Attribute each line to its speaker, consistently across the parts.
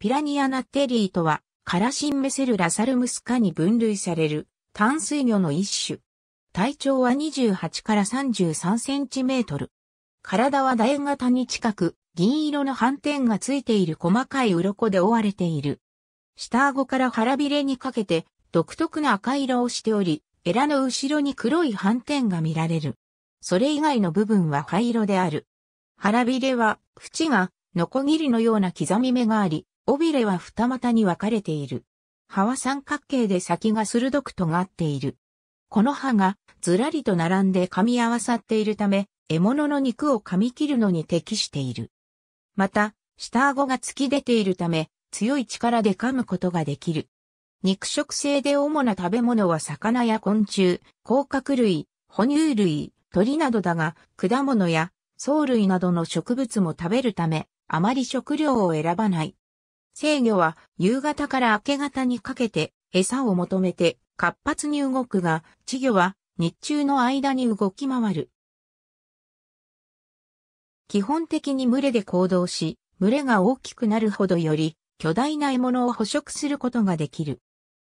Speaker 1: ピラニアナッテリーとは、カラシンメセルラサルムスカに分類される淡水魚の一種。体長は28から33センチメートル。体は楕円型に近く、銀色の斑点がついている細かい鱗で覆われている。下顎から腹びれにかけて独特な赤色をしており、エラの後ろに黒い斑点が見られる。それ以外の部分は灰色である。腹びれは、縁が、ノコギリのような刻み目があり、尾びれは二股に分かれている。葉は三角形で先が鋭く尖っている。この歯がずらりと並んで噛み合わさっているため、獲物の肉を噛み切るのに適している。また、下顎が突き出ているため、強い力で噛むことができる。肉食性で主な食べ物は魚や昆虫、甲殻類、哺乳類、鳥などだが、果物や藻類などの植物も食べるため、あまり食料を選ばない。制御は夕方から明け方にかけて餌を求めて活発に動くが、稚魚は日中の間に動き回る。基本的に群れで行動し、群れが大きくなるほどより巨大な獲物を捕食することができる。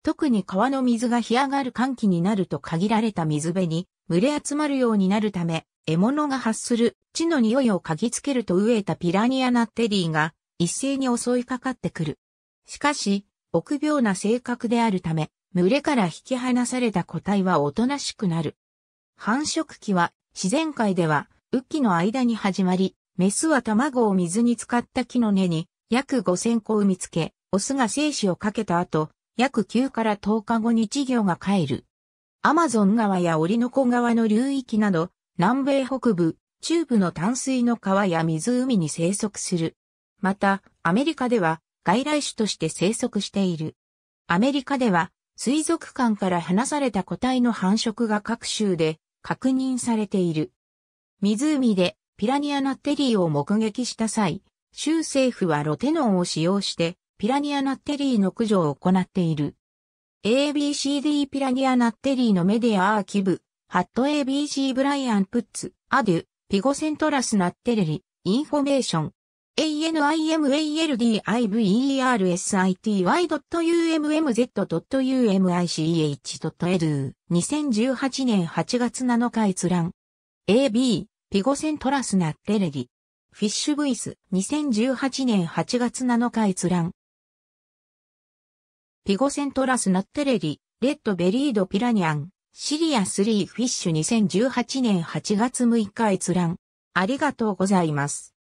Speaker 1: 特に川の水が干上がる寒気になると限られた水辺に群れ集まるようになるため、獲物が発する地の匂いを嗅ぎつけると飢えたピラニアナッテリーが一斉に襲いかかってくる。しかし、臆病な性格であるため、群れから引き離された個体はおとなしくなる。繁殖期は自然界では、雨季の間に始まり、メスは卵を水に浸かった木の根に約5000個産みつけ、オスが精子をかけた後、約9から10日後に稚魚が帰る。アマゾン川やオリノコ川の流域など、南米北部、中部の淡水の川や湖に生息する。また、アメリカでは外来種として生息している。アメリカでは水族館から離された個体の繁殖が各州で確認されている。湖でピラニアナッテリーを目撃した際、州政府はロテノンを使用してピラニアナッテリーの駆除を行っている。ABCD ピラニアナッテリーのメディアアーキブ、ハット ABC ブライアンプッツ、アデュ、ピゴセントラスナッテレリ、インフォメーション、anildivesity.ummz.umich.edu2018 m a r 年8月7日閲覧 AB ピゴセントラスナッレレギフィッシュブイス2018年8月7日閲覧ピゴセントラスナッテレギレッドベリードピラニアンシリア3フィッシュ2018年8月6日閲覧ありがとうございます。